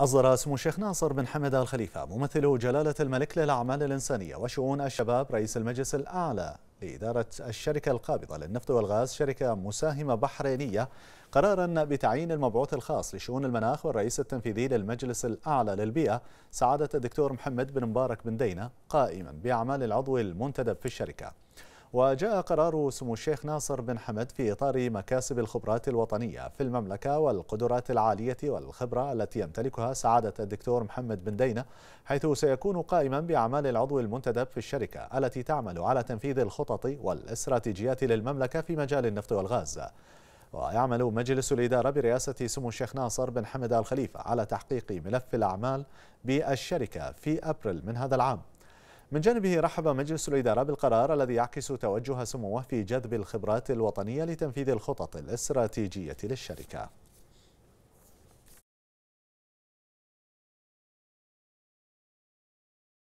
أصدر سمو الشيخ ناصر بن حمد آل خليفة ممثل جلالة الملك للأعمال الإنسانية وشؤون الشباب رئيس المجلس الأعلى لإدارة الشركة القابضة للنفط والغاز شركة مساهمة بحرينية قرارا بتعيين المبعوث الخاص لشؤون المناخ والرئيس التنفيذي للمجلس الأعلى للبيئة سعادة الدكتور محمد بن مبارك بن دينة قائما بأعمال العضو المنتدب في الشركة وجاء قرار سمو الشيخ ناصر بن حمد في إطار مكاسب الخبرات الوطنية في المملكة والقدرات العالية والخبرة التي يمتلكها سعادة الدكتور محمد بن دينة حيث سيكون قائما بأعمال العضو المنتدب في الشركة التي تعمل على تنفيذ الخطط والاستراتيجيات للمملكة في مجال النفط والغاز ويعمل مجلس الإدارة برئاسة سمو الشيخ ناصر بن حمد الخليفة على تحقيق ملف الأعمال بالشركة في أبريل من هذا العام من جانبه رحب مجلس الإدارة بالقرار الذي يعكس توجه سموه في جذب الخبرات الوطنية لتنفيذ الخطط الاستراتيجية للشركة